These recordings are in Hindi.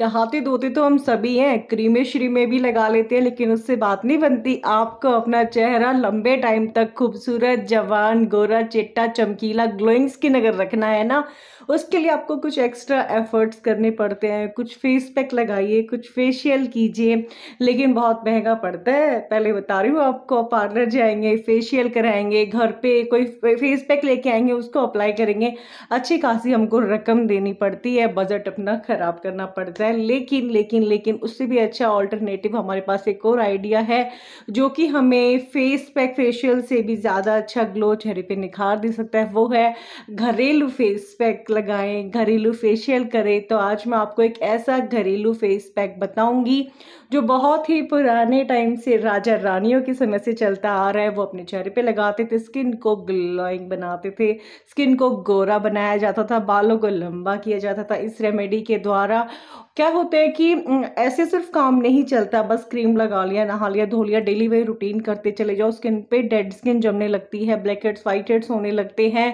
नहाते धोते तो हम सभी हैं क्रीमे श्रीमे भी लगा लेते हैं लेकिन उससे बात नहीं बनती आपको अपना चेहरा लंबे टाइम तक खूबसूरत जवान गोरा चिट्टा चमकीला ग्लोइंग स्किन अगर रखना है ना उसके लिए आपको कुछ एक्स्ट्रा एफर्ट्स करने पड़ते हैं कुछ फेस पैक लगाइए कुछ फेशियल कीजिए लेकिन बहुत महंगा पड़ता है पहले बता रही हूँ आपको पार्लर जाएंगे फेशियल कराएंगे घर पे कोई फेस पैक लेके आएंगे उसको अप्लाई करेंगे अच्छी खासी हमको रकम देनी पड़ती है बजट अपना ख़राब करना पड़ता है लेकिन लेकिन लेकिन उससे भी अच्छा ऑल्टरनेटिव हमारे पास एक और आइडिया है जो कि हमें फेस पैक फेशियल से भी ज़्यादा अच्छा ग्लो चेहरे पर निखार दे सकता है वो है घरेलू फेस पैक लगाएं घरेलू फेशियल करें तो आज मैं आपको एक ऐसा घरेलू फेस पैक बताऊंगी जो बहुत ही पुराने टाइम से राजा रानियों के समय से चलता आ रहा है वो अपने चेहरे पे लगाते थे स्किन को ग्लोइंग बनाते थे स्किन को गोरा बनाया जाता था बालों को लंबा किया जाता था इस रेमेडी के द्वारा क्या होता है कि ऐसे सिर्फ काम नहीं चलता बस क्रीम लगा लिया नहा लिया धो लिया डेली वे रूटीन करते चले जाओ स्किन पे डेड स्किन जमने लगती है ब्लैक हेड्स व्हाइट हेड्स होने लगते हैं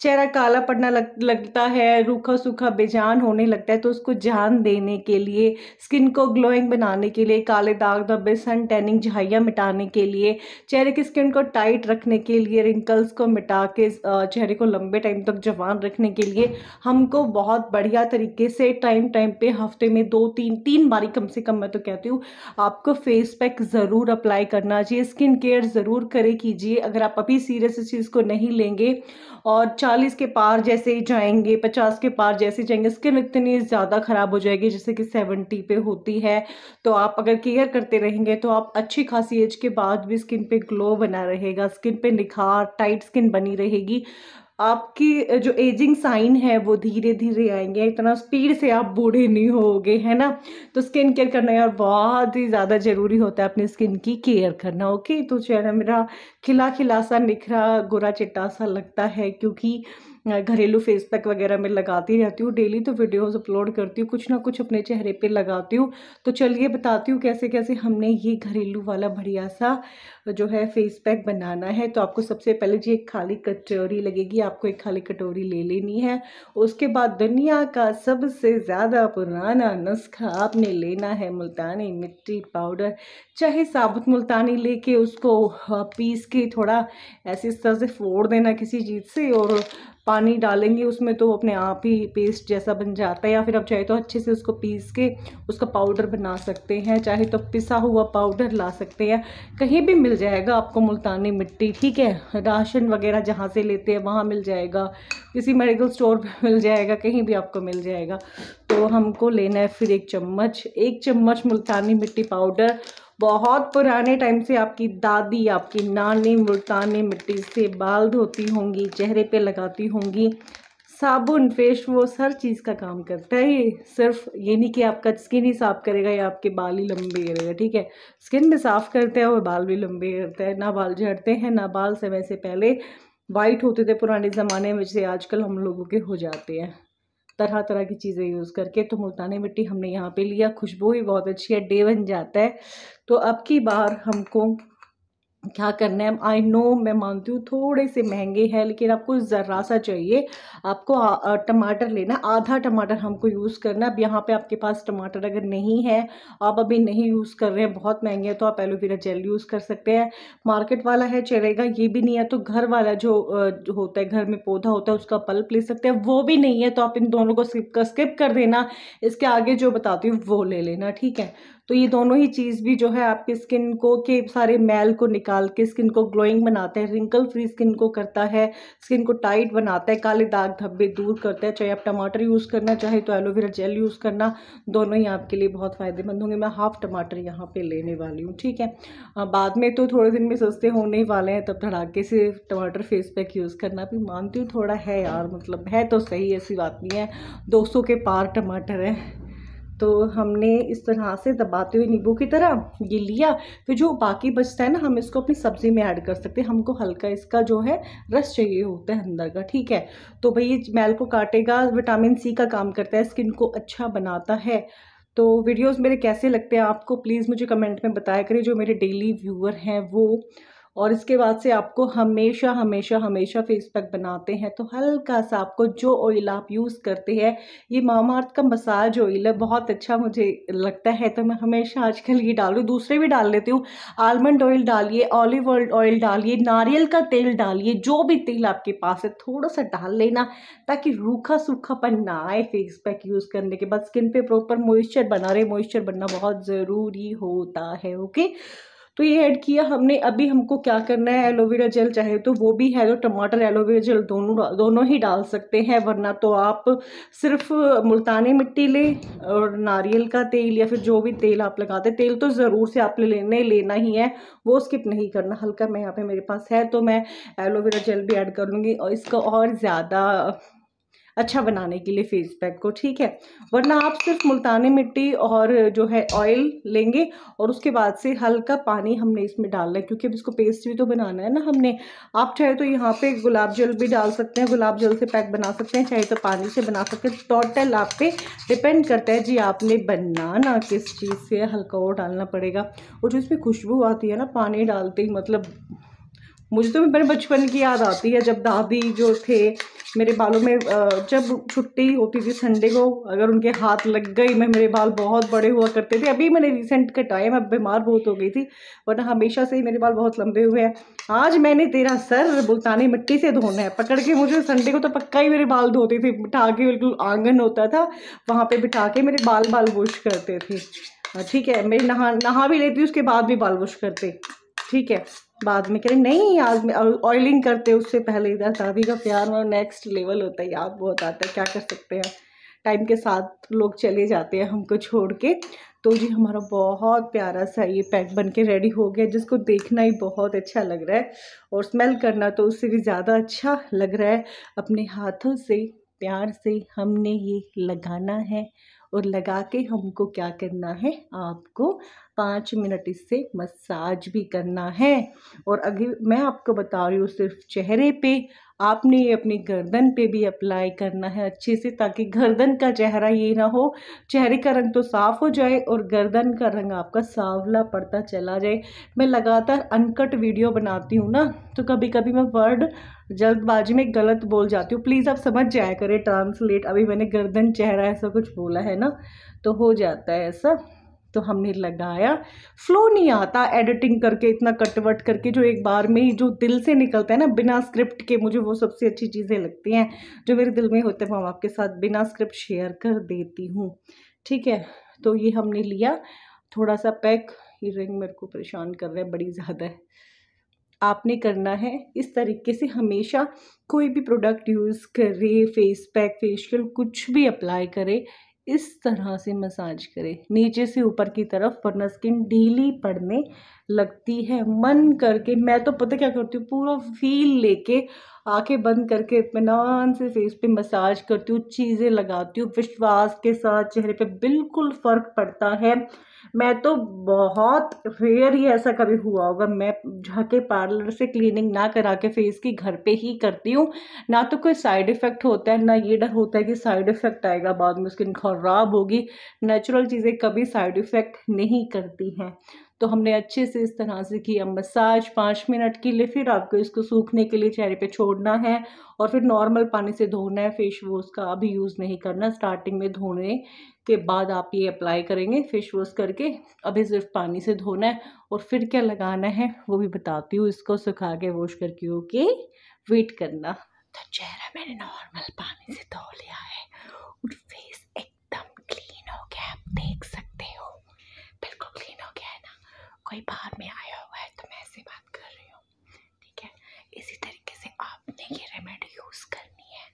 चेहरा काला पड़ना लग, लगता लगता है रूखा सूखा बेजान होने लगता है तो उसको जान देने के लिए स्किन को ग्लोइंग बनाने के लिए काले दाग धब्बे सन टैनिंग झाइयाँ मिटाने के लिए चेहरे की स्किन को टाइट रखने के लिए रिंकल्स को मिटा के चेहरे को लंबे टाइम तक जवान रखने के लिए हमको बहुत बढ़िया तरीके से टाइम टाइम पे हफ्ते में दो तीन तीन बारी कम से कम मैं तो कहती हूँ आपको फेस पैक ज़रूर अप्लाई करना चाहिए स्किन केयर ज़रूर करें कीजिए अगर आप अभी सीरियस इस चीज़ को नहीं लेंगे और चालीस के पार जैसे ही जाएंगे जाएंगे पचास के पार जैसे जाएंगे स्किन इतनी ज़्यादा ख़राब हो जाएगी जैसे कि सेवेंटी पे होती है तो आप अगर केयर करते रहेंगे तो आप अच्छी खासी एज के बाद भी स्किन पे ग्लो बना रहेगा स्किन पे निखार टाइट स्किन बनी रहेगी आपकी जो एजिंग साइन है वो धीरे धीरे आएंगे इतना स्पीड से आप बूढ़े नहीं होगे है ना तो स्किन केयर करना यार बहुत ही ज़्यादा ज़रूरी होता है अपनी स्किन की केयर करना ओके तो चेहरा मेरा खिला खिला सा निखरा गोरा चिट्टा सा लगता है क्योंकि घरेलू फेस पैक वगैरह में लगाती रहती हूँ डेली तो वीडियोस अपलोड करती हूँ कुछ ना कुछ अपने चेहरे पे लगाती हूँ तो चलिए बताती हूँ कैसे कैसे हमने ये घरेलू वाला बढ़िया सा जो है फेस पैक बनाना है तो आपको सबसे पहले जी एक खाली कटोरी लगेगी आपको एक खाली कटोरी ले लेनी है उसके बाद दुनिया का सबसे ज़्यादा पुराना नुस्खा आपने लेना है मुल्तानी मिट्टी पाउडर चाहे साबुत मुल्तानी लेके उसको पीस के थोड़ा ऐसे इस तरह से फोड़ देना किसी चीज़ से और पानी डालेंगे उसमें तो अपने आप ही पेस्ट जैसा बन जाता है या फिर आप चाहे तो अच्छे से उसको पीस के उसका पाउडर बना सकते हैं चाहे तो पिसा हुआ पाउडर ला सकते हैं कहीं भी मिल जाएगा आपको मुल्तानी मिट्टी ठीक है राशन वगैरह जहाँ से लेते हैं वहाँ मिल जाएगा किसी मेडिकल स्टोर पर मिल जाएगा कहीं भी आपको मिल जाएगा तो हमको लेना है फिर एक चम्मच एक चम्मच मुल्तानी मिट्टी पाउडर बहुत पुराने टाइम से आपकी दादी आपकी नानी मुल्तानी मिट्टी से बाल धोती होंगी चेहरे पे लगाती होंगी साबुन फेस वॉश हर चीज़ का काम करता है ये सिर्फ ये नहीं कि आपका स्किन ही साफ़ करेगा या आपके बाल ही लंबे करेगा ठीक है स्किन भी साफ़ करता है और बाल भी लंबे करता है ना बाल झड़ते हैं ना बाल समय से पहले वाइट होते थे पुराने ज़माने में जैसे आजकल हम लोगों के हो जाते हैं तरह तरह की चीज़ें यूज़ करके तो मुल्तानी मिट्टी हमने यहाँ पे लिया खुशबू भी बहुत अच्छी है डे बन जाता है तो अब की बार हमको क्या करना है आई नो मैं मानती हूँ थोड़े से महंगे हैं लेकिन आपको ज़रा सा चाहिए आपको टमाटर लेना आधा टमाटर हमको यूज़ करना अब यहाँ पे आपके पास टमाटर अगर नहीं है आप अभी नहीं यूज़ कर रहे हैं बहुत महंगे हैं तो आप एलोवेरा जेल यूज़ कर सकते हैं मार्केट वाला है चलेगा ये भी नहीं है तो घर वाला जो, जो होता है घर में पौधा होता है उसका पल्प ले सकते हैं वो भी नहीं है तो आप इन दोनों को स्किप कर देना इसके आगे जो बताती हूँ वो ले लेना ठीक है तो ये दोनों ही चीज़ भी जो है आपकी स्किन को के सारे मैल को निकाल के स्किन को ग्लोइंग बनाता है रिंकल फ्री स्किन को करता है स्किन को टाइट बनाता है काले दाग धब्बे दूर करता है चाहे आप टमाटर यूज़ करना चाहे तो एलोवेरा जेल यूज़ करना दोनों ही आपके लिए बहुत फ़ायदेमंद होंगे मैं हाफ टमाटर यहाँ पर लेने वाली हूँ ठीक है बाद में तो थोड़े दिन में सस्ते होने ही वाले हैं तब धड़ाके से टमाटर फेस पैक यूज़ करना भी मानती हूँ थोड़ा है यार मतलब है तो सही ऐसी बात नहीं है 200 के पार टमाटर है तो हमने इस तरह से दबाते हुए नींबू की तरह ये लिया फिर जो बाकी बचता है ना हम इसको अपनी सब्ज़ी में ऐड कर सकते हैं हमको हल्का इसका जो है रस चाहिए होता है अंदर का ठीक है तो भाई मैल को काटेगा विटामिन सी का काम करता है स्किन को अच्छा बनाता है तो वीडियोस मेरे कैसे लगते हैं आपको प्लीज़ मुझे कमेंट में बताया करें जो मेरे डेली व्यूअर हैं वो और इसके बाद से आपको हमेशा हमेशा हमेशा फेस पैक बनाते हैं तो हल्का सा आपको जो ऑयल आप यूज़ करते हैं ये मामा अर्थ का मसाज ऑयल है बहुत अच्छा मुझे लगता है तो मैं हमेशा आजकल ये डाल रही दूसरे भी डाल लेती हूँ आलमंड ऑयल डालिए ऑलिव ऑयल डालिए नारियल का तेल डालिए जो भी तेल आपके पास है थोड़ा सा डाल लेना ताकि रूखा सूखापन ना आए फेस पैक यूज़ करने के बाद स्किन पर प्रॉपर मॉइस्चर बना रहे मॉइस्चर बनना बहुत ज़रूरी होता है ओके तो ये ऐड किया हमने अभी हमको क्या करना है एलोवेरा जेल चाहे तो वो भी है तो टमाटर एलोवेरा जेल दोनों दोनों ही डाल सकते हैं वरना तो आप सिर्फ मुल्तानी मिट्टी लें और नारियल का तेल या फिर जो भी तेल आप लगाते हैं तेल तो ज़रूर से आपने लेने लेना ही है वो स्किप नहीं करना हल्का मैं यहाँ पे मेरे पास है तो मैं एलोवेरा जेल भी ऐड कर लूँगी और इसका और ज़्यादा अच्छा बनाने के लिए फेस पैक को ठीक है वरना आप सिर्फ मुल्तानी मिट्टी और जो है ऑयल लेंगे और उसके बाद से हल्का पानी हमने इसमें डालना है क्योंकि अब इसको पेस्ट भी तो बनाना है ना हमने आप चाहे तो यहाँ पे गुलाब जल भी डाल सकते हैं गुलाब जल से पैक बना सकते हैं चाहे तो पानी से बना सकते हैं टोटल आप पे डिपेंड करता है जी आपने बनाना किस चीज़ से हल्का और डालना पड़ेगा और जो इसमें खुशबू आती है ना पानी डालते ही मतलब मुझे तो मेरे बचपन की याद आती है जब दादी जो थे मेरे बालों में जब छुट्टी होती थी संडे को अगर उनके हाथ लग गई मैं मेरे बाल बहुत बड़े हुआ करते थे अभी मैंने रिसेंट कटाए मैं बीमार बहुत हो गई थी वरना हमेशा से ही मेरे बाल बहुत लंबे हुए हैं आज मैंने तेरा सर बुल्तानी मिट्टी से धोना है पकड़ के मुझे संडे को तो पक्का ही मेरे बाल धोती थी बिठा के बिल्कुल आंगन होता था वहाँ पर बिठा के मेरे बाल बाल वॉश करते थे ठीक है मेरी नहा नहा भी लेती उसके बाद भी बाल वॉश करते ठीक है बाद में करें नहीं आज में ऑयलिंग करते उससे पहले इधर शादी का प्यार और नेक्स्ट लेवल होता है याद बहुत आता है क्या कर सकते हैं टाइम के साथ लोग चले जाते हैं हमको छोड़ के तो जी हमारा बहुत प्यारा सा ये पैक बन के रेडी हो गया जिसको देखना ही बहुत अच्छा लग रहा है और स्मेल करना तो उससे भी ज़्यादा अच्छा लग रहा है अपने हाथों से प्यार से हमने ये लगाना है और लगा के हमको क्या करना है आपको पाँच मिनट इससे मसाज भी करना है और अभी मैं आपको बता रही हूँ सिर्फ चेहरे पे आपने ये अपनी गर्दन पे भी अप्लाई करना है अच्छे से ताकि गर्दन का चेहरा ये ना हो चेहरे का रंग तो साफ़ हो जाए और गर्दन का रंग आपका सांवला पड़ता चला जाए मैं लगातार अनकट वीडियो बनाती हूँ ना तो कभी कभी मैं वर्ड जल्दबाजी में गलत बोल जाती हूँ प्लीज़ आप समझ जाया करें ट्रांसलेट अभी मैंने गर्दन चेहरा ऐसा कुछ बोला है ना तो हो जाता है ऐसा तो हमने लगाया फ्लो नहीं आता एडिटिंग करके इतना कटवट करके जो एक बार में ही जो दिल से निकलता है ना बिना स्क्रिप्ट के मुझे वो सबसे अच्छी चीज़ें लगती हैं जो मेरे दिल में होते हैं मैं हम आपके साथ बिना स्क्रिप्ट शेयर कर देती हूँ ठीक है तो ये हमने लिया थोड़ा सा पैक ये रिंग मेरे को परेशान कर रहा है बड़ी ज़्यादा है आपने करना है इस तरीके से हमेशा कोई भी प्रोडक्ट यूज़ करे फेस पैक फेशियल कुछ भी अप्लाई करे इस तरह से मसाज करें नीचे से ऊपर की तरफ वरना स्किन ढीली पड़ने लगती है मन करके मैं तो पता क्या करती हूँ पूरा फील लेके आंखें बंद करके इतमान से फेस पे मसाज करती हूँ चीज़ें लगाती हूँ विश्वास के साथ चेहरे पे बिल्कुल फ़र्क पड़ता है मैं तो बहुत रेयर ही ऐसा कभी हुआ होगा मैं जाके पार्लर से क्लीनिंग ना करा के फेस की घर पे ही करती हूँ ना तो कोई साइड इफ़ेक्ट होता है ना ये डर होता है कि साइड इफ़ेक्ट आएगा बाद में स्किन ख़राब होगी नेचुरल चीज़ें कभी साइड इफ़ेक्ट नहीं करती हैं तो हमने अच्छे से इस तरह से किया मसाज पाँच मिनट के लिए फिर आपको इसको सूखने के लिए चेहरे पे छोड़ना है और फिर नॉर्मल पानी से धोना है फेस वॉश का अभी यूज़ नहीं करना स्टार्टिंग में धोने के बाद आप ये अप्लाई करेंगे फेस वॉश करके अभी सिर्फ पानी से धोना है और फिर क्या लगाना है वो भी बताती हूँ इसको सुखा के वॉश करके ओके वेट करना तो चेहरा मैंने नॉर्मल पानी से धो लिया है और फेस एकदम क्लीन हो गया आप देख सकते कोई बाहर में आया हुआ है तो मैं ऐसे बात कर रही हूँ ठीक है इसी तरीके से आपने ये रेमेडी यूज़ करनी है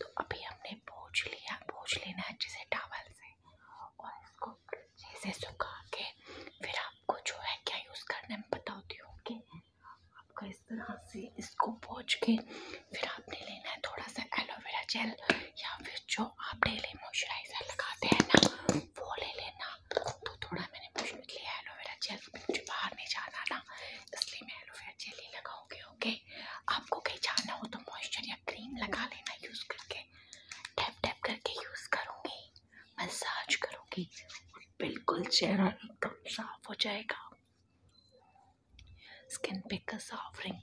तो अभी हमने पूछ लिया पूछ लेना है अच्छे से टावल से और इसको अच्छे से सुखा के फिर आपको जो है क्या यूज़ करना है मैं बताती हूँ कि आपको इस तरह से इसको पोछ के चेहरा एकदम साफ हो जाएगा स्किन पे का साफ रिंग